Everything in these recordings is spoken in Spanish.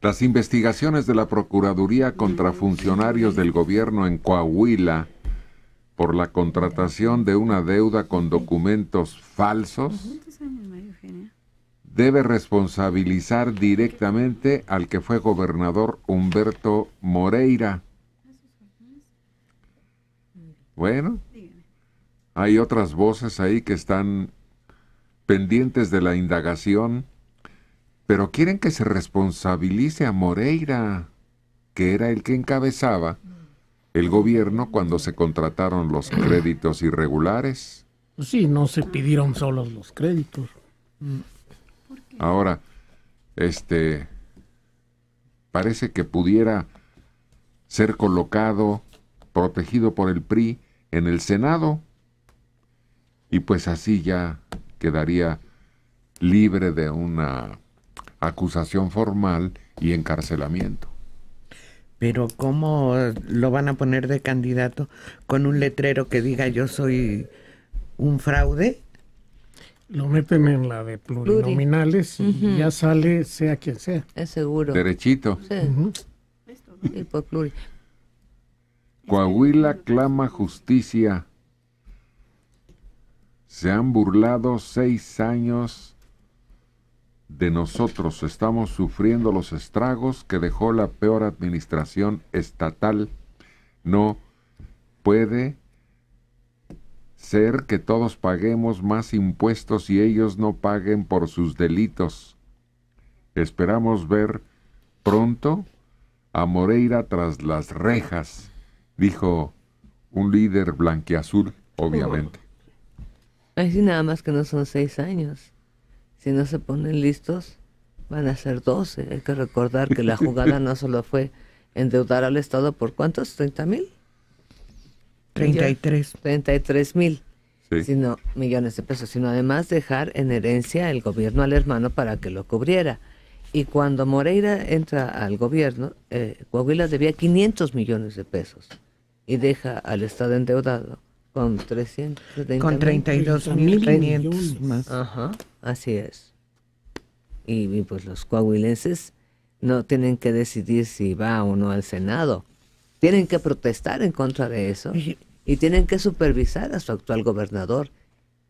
Las investigaciones de la Procuraduría contra funcionarios del gobierno en Coahuila por la contratación de una deuda con documentos falsos este debe responsabilizar directamente al que fue gobernador Humberto Moreira. Bueno, hay otras voces ahí que están pendientes de la indagación pero quieren que se responsabilice a Moreira, que era el que encabezaba el gobierno cuando se contrataron los créditos irregulares. Pues sí, no se pidieron solos los créditos. Ahora, este, parece que pudiera ser colocado, protegido por el PRI, en el Senado, y pues así ya quedaría libre de una acusación formal y encarcelamiento. Pero ¿cómo lo van a poner de candidato con un letrero que diga yo soy un fraude? Lo meten en la de plurinominales y ya sale sea quien sea. Es seguro. Derechito. Sí. Coahuila clama justicia. Se han burlado seis años de nosotros estamos sufriendo los estragos que dejó la peor administración estatal. No puede ser que todos paguemos más impuestos y ellos no paguen por sus delitos. Esperamos ver pronto a Moreira tras las rejas, dijo un líder blanqueazul, obviamente. Así nada más que no son seis años si no se ponen listos, van a ser 12. Hay que recordar que la jugada no solo fue endeudar al Estado por cuántos, 30 mil. 33. 33 mil. Sino millones de pesos, sino además dejar en herencia el gobierno al hermano para que lo cubriera. Y cuando Moreira entra al gobierno, eh, Coahuila debía 500 millones de pesos y deja al Estado endeudado con 32.500 más. Ajá, así es. Y, pues los coahuilenses no tienen que decidir si va o no al Senado. Tienen que protestar en contra de eso y tienen que supervisar a su actual gobernador.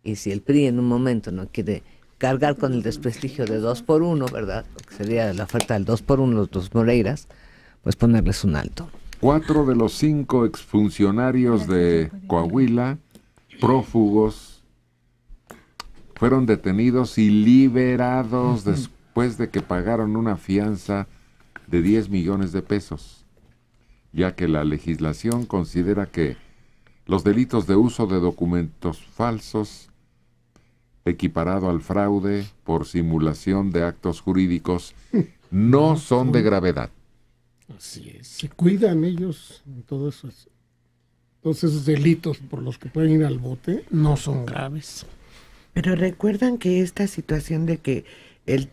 Y si el PRI en un momento no quiere cargar con el desprestigio de dos por uno, ¿verdad? Que sería la oferta del dos por uno los dos Moreiras, pues ponerles un alto. Cuatro de los cinco exfuncionarios de Coahuila, prófugos, fueron detenidos y liberados después de que pagaron una fianza de 10 millones de pesos, ya que la legislación considera que los delitos de uso de documentos falsos, equiparado al fraude por simulación de actos jurídicos, no son de gravedad. Así es. Se cuidan ellos en todos esos, todos delitos por los que pueden ir al bote, no son graves. Pero recuerdan que esta situación de que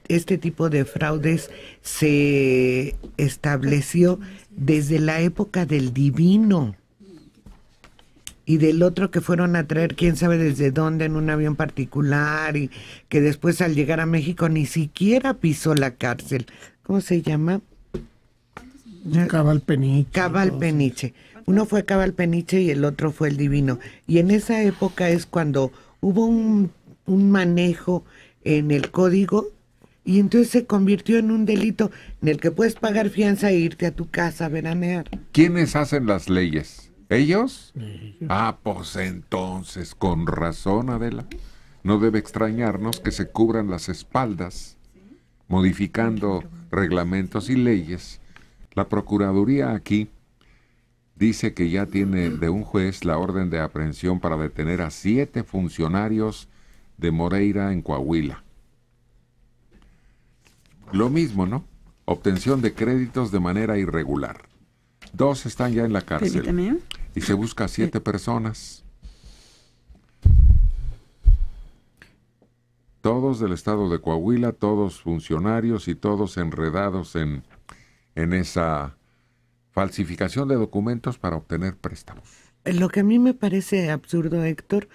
este tipo de fraudes se estableció desde la época del divino y del otro que fueron a traer quién sabe desde dónde en un avión particular y que después al llegar a México ni siquiera pisó la cárcel. ¿Cómo se llama? Cabal Peniche. Cabal Peniche. Uno fue Cabal Peniche y el otro fue el Divino. Y en esa época es cuando hubo un, un manejo en el código y entonces se convirtió en un delito en el que puedes pagar fianza e irte a tu casa a veranear. ¿Quiénes hacen las leyes? ¿Ellos? Ah, pues entonces, con razón, Adela. No debe extrañarnos que se cubran las espaldas, modificando reglamentos y leyes la Procuraduría aquí dice que ya tiene de un juez la orden de aprehensión para detener a siete funcionarios de Moreira en Coahuila. Lo mismo, ¿no? Obtención de créditos de manera irregular. Dos están ya en la cárcel. Y se busca a siete personas. Todos del estado de Coahuila, todos funcionarios y todos enredados en en esa falsificación de documentos para obtener préstamos. Eh, lo que a mí me parece absurdo, Héctor,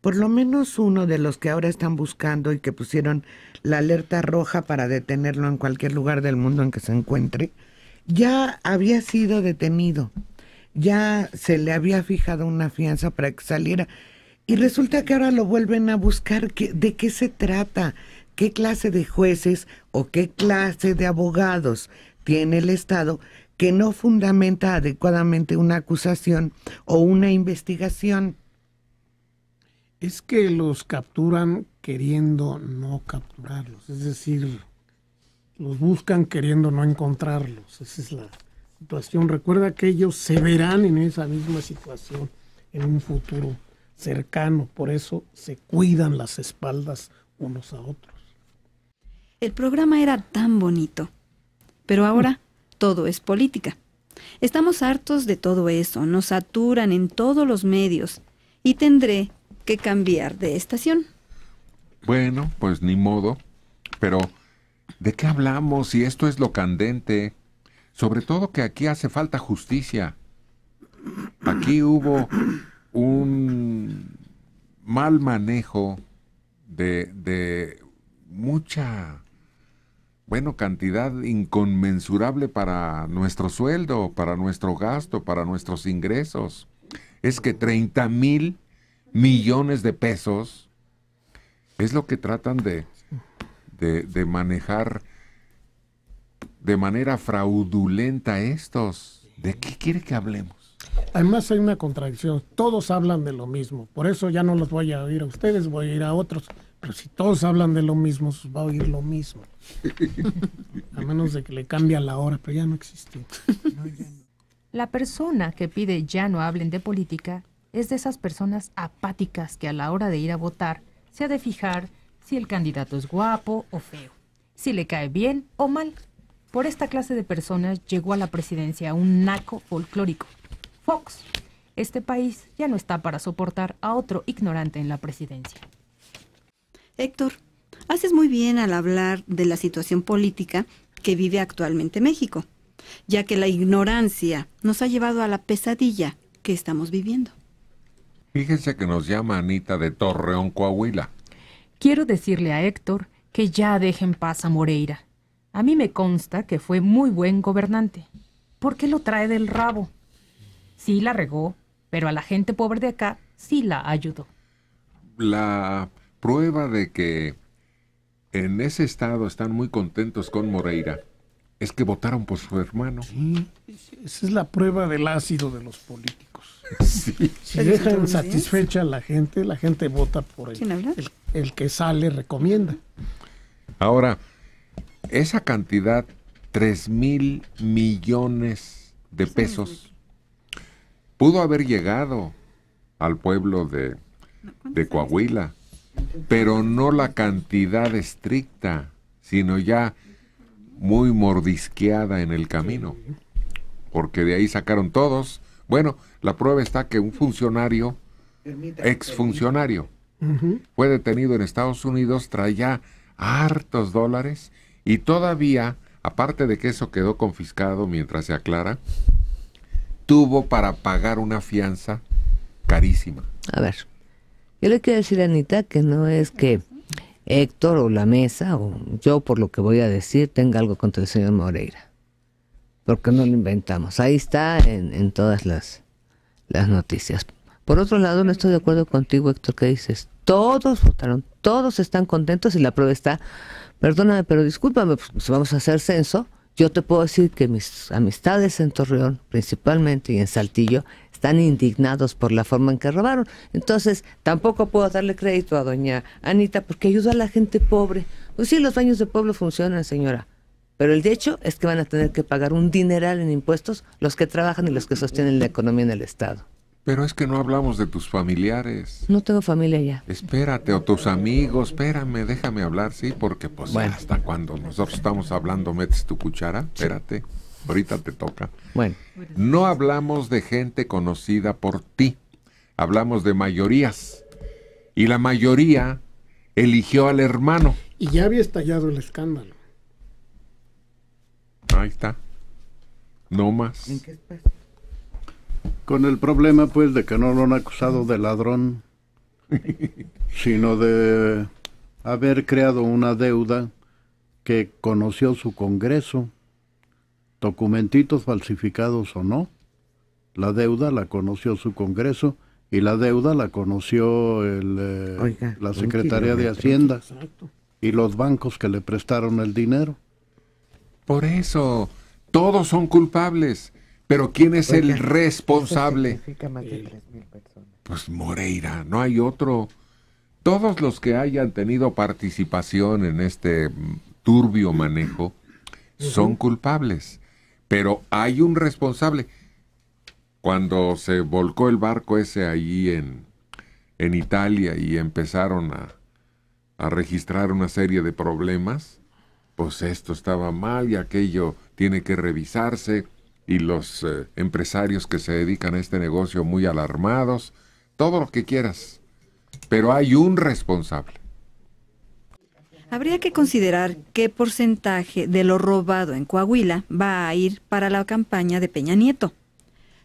por lo menos uno de los que ahora están buscando y que pusieron la alerta roja para detenerlo en cualquier lugar del mundo en que se encuentre, ya había sido detenido, ya se le había fijado una fianza para que saliera y resulta que ahora lo vuelven a buscar. ¿De qué se trata? ¿Qué clase de jueces o qué clase de abogados tiene el Estado que no fundamenta adecuadamente una acusación o una investigación. Es que los capturan queriendo no capturarlos, es decir, los buscan queriendo no encontrarlos, esa es la situación. Recuerda que ellos se verán en esa misma situación en un futuro cercano, por eso se cuidan las espaldas unos a otros. El programa era tan bonito pero ahora todo es política. Estamos hartos de todo eso, nos saturan en todos los medios y tendré que cambiar de estación. Bueno, pues ni modo, pero ¿de qué hablamos si esto es lo candente? Sobre todo que aquí hace falta justicia. Aquí hubo un mal manejo de, de mucha bueno, cantidad inconmensurable para nuestro sueldo, para nuestro gasto, para nuestros ingresos. Es que 30 mil millones de pesos es lo que tratan de, de, de manejar de manera fraudulenta estos. ¿De qué quiere que hablemos? Además hay una contradicción. Todos hablan de lo mismo. Por eso ya no los voy a oír a ustedes, voy a ir a otros. Pero si todos hablan de lo mismo, pues va a oír lo mismo. A menos de que le cambie la hora, pero ya no existe. La persona que pide ya no hablen de política es de esas personas apáticas que a la hora de ir a votar se ha de fijar si el candidato es guapo o feo, si le cae bien o mal. Por esta clase de personas llegó a la presidencia un naco folclórico, Fox. Este país ya no está para soportar a otro ignorante en la presidencia. Héctor, haces muy bien al hablar de la situación política que vive actualmente México, ya que la ignorancia nos ha llevado a la pesadilla que estamos viviendo. Fíjense que nos llama Anita de Torreón, Coahuila. Quiero decirle a Héctor que ya dejen paz a Moreira. A mí me consta que fue muy buen gobernante. ¿Por qué lo trae del rabo? Sí la regó, pero a la gente pobre de acá sí la ayudó. La Prueba de que en ese estado están muy contentos con Moreira es que votaron por su hermano. esa es la prueba del ácido de los políticos. Si dejan satisfecha a la gente, la gente vota por él. El, que sale recomienda. Ahora, esa cantidad, 3 mil millones de pues pesos, pudo haber llegado al pueblo de Coahuila pero no la cantidad estricta, sino ya muy mordisqueada en el camino, porque de ahí sacaron todos. Bueno, la prueba está que un funcionario, exfuncionario, fue detenido en Estados Unidos, traía hartos dólares y todavía, aparte de que eso quedó confiscado mientras se aclara, tuvo para pagar una fianza carísima. A ver. Yo le quiero decir a Anita que no es que Héctor o la mesa o yo por lo que voy a decir tenga algo contra el señor Moreira. Porque no lo inventamos. Ahí está en, todas las, las noticias. Por otro lado, no estoy de acuerdo contigo, Héctor, que dices, todos votaron, todos están contentos y la prueba está, perdóname, pero discúlpame, pues, pues vamos a hacer censo, yo te puedo decir que mis amistades en Torreón, principalmente, y en Saltillo, están indignados por la forma en que robaron. Entonces, tampoco puedo darle crédito a doña Anita porque ayuda a la gente pobre. Pues sí, los baños de pueblo funcionan, señora. Pero el hecho es que van a tener que pagar un dineral en impuestos los que trabajan y los que sostienen la economía en el Estado. Pero es que no hablamos de tus familiares. No tengo familia ya. Espérate, o tus amigos, espérame, déjame hablar, sí, porque pues hasta cuando nosotros estamos hablando metes tu cuchara, espérate. Ahorita te toca. Bueno. No hablamos de gente conocida por ti, hablamos de mayorías. Y la mayoría eligió al hermano. Y ya había estallado el escándalo. Ahí está. No más. ¿En qué Con el problema, pues, de que no lo han acusado de ladrón, sino de haber creado una deuda que conoció su Congreso documentitos falsificados o no, la deuda la conoció su Congreso y la deuda la conoció el, eh, la Secretaría de Hacienda y los bancos que le prestaron el dinero. Por eso, todos son culpables, pero ¿quién es el responsable? pues Moreira, no hay otro. Todos los que hayan tenido participación en este turbio manejo son culpables pero hay un responsable. Cuando se volcó el barco ese allí en, Italia y empezaron a, a registrar una serie de problemas, pues esto estaba mal y aquello tiene que revisarse y los eh, empresarios que se dedican a este negocio muy alarmados, todo lo que quieras, pero hay un responsable. Habría que considerar qué porcentaje de lo robado en Coahuila va a ir para la campaña de Peña Nieto.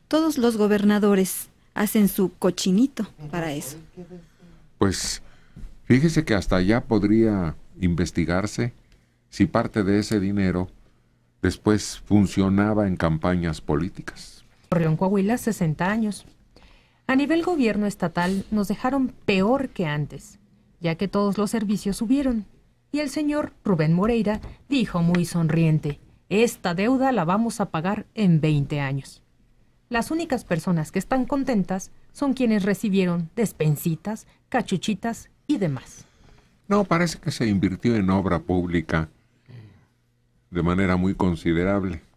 Todos los gobernadores hacen su cochinito para eso. Pues fíjese que hasta allá podría investigarse si parte de ese dinero después funcionaba en campañas políticas. en Coahuila, 60 años. A nivel gobierno estatal nos dejaron peor que antes, ya que todos los servicios subieron, y el señor Rubén Moreira dijo muy sonriente, esta deuda la vamos a pagar en 20 años. Las únicas personas que están contentas son quienes recibieron despensitas, cachuchitas y demás. No, parece que se invirtió en obra pública de manera muy considerable.